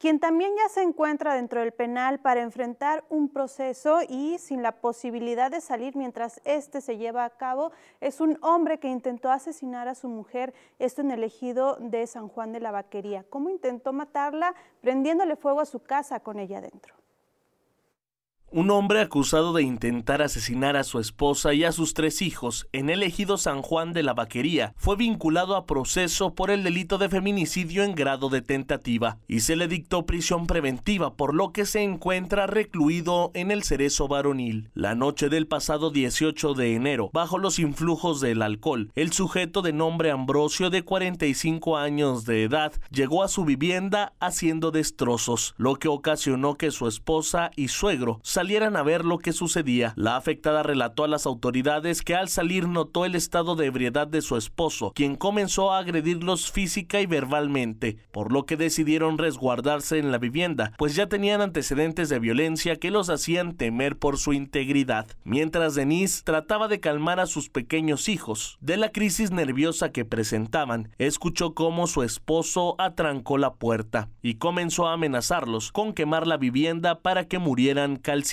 quien también ya se encuentra dentro del penal para enfrentar un proceso y sin la posibilidad de salir mientras este se lleva a cabo, es un hombre que intentó asesinar a su mujer, esto en el ejido de San Juan de la Vaquería. ¿Cómo intentó matarla? Prendiéndole fuego a su casa con ella dentro. Un hombre acusado de intentar asesinar a su esposa y a sus tres hijos en el ejido San Juan de la Vaquería fue vinculado a proceso por el delito de feminicidio en grado de tentativa y se le dictó prisión preventiva por lo que se encuentra recluido en el cerezo varonil. La noche del pasado 18 de enero, bajo los influjos del alcohol, el sujeto de nombre Ambrosio de 45 años de edad llegó a su vivienda haciendo destrozos, lo que ocasionó que su esposa y suegro salieran a ver lo que sucedía. La afectada relató a las autoridades que al salir notó el estado de ebriedad de su esposo, quien comenzó a agredirlos física y verbalmente, por lo que decidieron resguardarse en la vivienda, pues ya tenían antecedentes de violencia que los hacían temer por su integridad. Mientras Denise trataba de calmar a sus pequeños hijos de la crisis nerviosa que presentaban, escuchó cómo su esposo atrancó la puerta y comenzó a amenazarlos con quemar la vivienda para que murieran calcinados.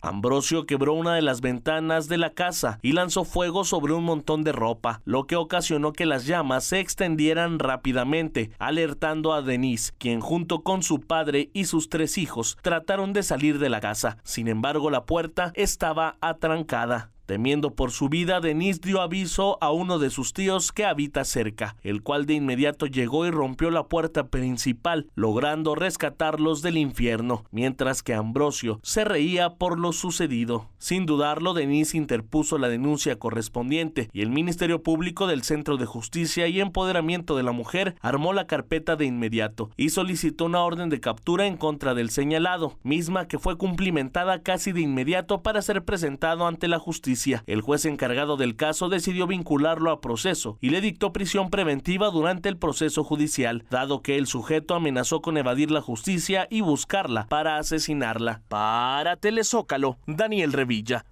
Ambrosio quebró una de las ventanas de la casa y lanzó fuego sobre un montón de ropa, lo que ocasionó que las llamas se extendieran rápidamente, alertando a Denise, quien junto con su padre y sus tres hijos trataron de salir de la casa. Sin embargo, la puerta estaba atrancada. Temiendo por su vida, Denise dio aviso a uno de sus tíos que habita cerca, el cual de inmediato llegó y rompió la puerta principal, logrando rescatarlos del infierno, mientras que Ambrosio se reía por lo sucedido. Sin dudarlo, Denise interpuso la denuncia correspondiente y el Ministerio Público del Centro de Justicia y Empoderamiento de la Mujer armó la carpeta de inmediato y solicitó una orden de captura en contra del señalado, misma que fue cumplimentada casi de inmediato para ser presentado ante la justicia. El juez encargado del caso decidió vincularlo a proceso y le dictó prisión preventiva durante el proceso judicial, dado que el sujeto amenazó con evadir la justicia y buscarla para asesinarla. Para Telezócalo, Daniel Revilla.